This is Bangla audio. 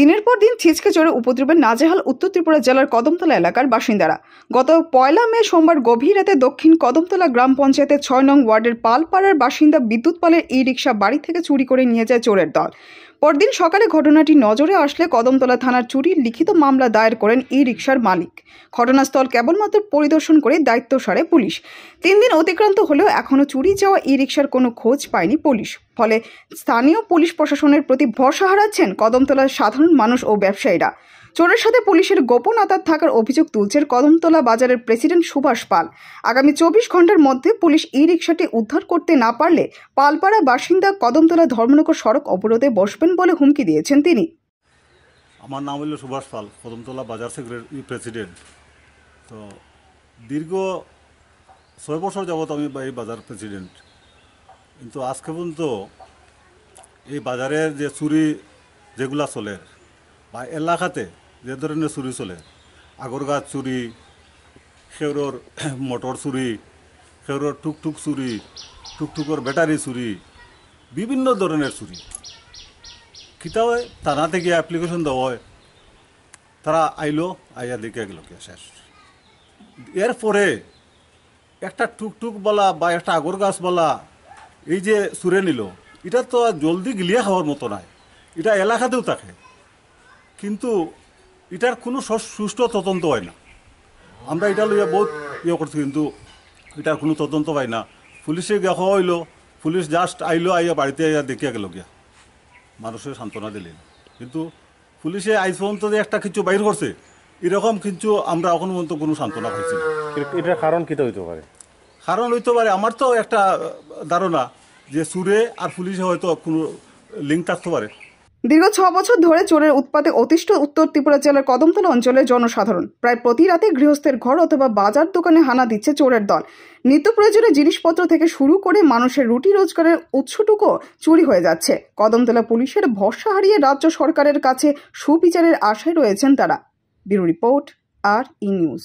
দিনের পর দিন ছিচকে চড়ে উপদ্রবের নাজেহাল উত্তর ত্রিপুরা জেলার কদমতলা এলাকার বাসিন্দারা গত পয়লা মে সোমবার গভীর রাতে দক্ষিণ কদমতলা গ্রাম পঞ্চায়েতের ছয় নং ওয়ার্ডের পালপাড়ার বাসিন্দা বিদ্যুৎ পালের ই রিক্সা বাড়ি থেকে চুরি করে নিয়ে যায় চোরের দল পরদিন সকালে ঘটনাটি নজরে আসলে কদমতলা থানার চুরির লিখিত মামলা দায়ের করেন ই রিক্সার মালিক ঘটনাস্থল কেবলমাত্র পরিদর্শন করে দায়িত্ব সারে পুলিশ তিন দিন অতিক্রান্ত হলেও এখনও চুরি যাওয়া ই রিক্সার কোনো খোঁজ পায়নি পুলিশ ফলে স্থানীয় পুলিশ প্রশাসনের প্রতি ভরসা হারাচ্ছেন কদমতলার সাধারণ মানুষ ও ব্যবসায়ীরা চোরের সাথে পুলিশের গোপন আতার থাকার অভিযোগ তুলছে কদমতলা বাজারের প্রেসিডেন্ট সুভাষ পাল আগামী চব্বিশ ঘন্টার মধ্যে পুলিশ ই রিক্সাটি উদ্ধার করতে না পারলে পালপাড়া বাসিন্দা কদমতলা ধর্মনগর সড়ক অবরোধে বসবেন বলে হুমকি দিয়েছেন তিনি আমার নাম হলো সুভাষ পাল কদমতলা বাজার প্রেসিডেন্ট তো দীর্ঘ ছয় বছর যাবত আমি এই বাজার প্রেসিডেন্ট কিন্তু আজকে পর্যন্ত এই বাজারের যে চুরি যেগুলা চলে বা এলাকাতে যে ধরনের চুরি চলে আগর গাছ চুরি খেউরর মটর চুরি খেউরর টুকটুক চুরি টুকটুকর ব্যাটারি চুরি বিভিন্ন ধরনের চুরি কিতাও হয় থানাতে গিয়ে অ্যাপ্লিকেশন দেওয়া হয় তারা আইলো আইয়া দেখে গেল কে শেষ এরপরে একটা টুকটুক বলা বা একটা আগর গাছ বলা এই যে সুরে নিল এটা তো জলদি গিলিয়ে খাওয়ার মতো নয় এটা এলাকাতেও থাকে কিন্তু এটার কোনো সুষ্ঠু তদন্ত হয় না আমরা এটা লইয়া বহুত ইয়ে করছি কিন্তু এটার কোনো তদন্ত পাই না পুলিশে গেহ হইল পুলিশ জাস্ট আইলো আইয়া বাড়িতে আইয়া দেখিয়া গেল গিয়া মানুষের সান্ত্বনা দিলেন কিন্তু পুলিশে আইজ পর্যন্ত যে একটা কিছু বাইর করছে এরকম কিন্তু আমরা এখন পর্যন্ত কোনো সান্ত্বনা পাইছি এটার কারণ কী হইতে পারে কারণ হইতে পারে আমার তো একটা ধারণা যে সুরে আর পুলিশে হয়তো কোনো লিঙ্ক থাকতে পারে দীর্ঘ ছ বছর ধরে চোরের উৎপাতে অতিষ্ঠ উত্তর ত্রিপুরা জেলার কদমতলা অঞ্চলের জনসাধারণ প্রায় প্রতি রাতে গৃহস্থের ঘর অথবা বাজার দোকানে হানা দিচ্ছে চোরের দল নিত্য প্রয়োজনীয় জিনিসপত্র থেকে শুরু করে মানুষের রুটি রোজগারের উৎসটুকু চুরি হয়ে যাচ্ছে কদমতলা পুলিশের ভরসা হারিয়ে রাজ্য সরকারের কাছে সুবিচারের আশায় রয়েছেন তারা ব্যুরো রিপোর্ট আর ই নিউজ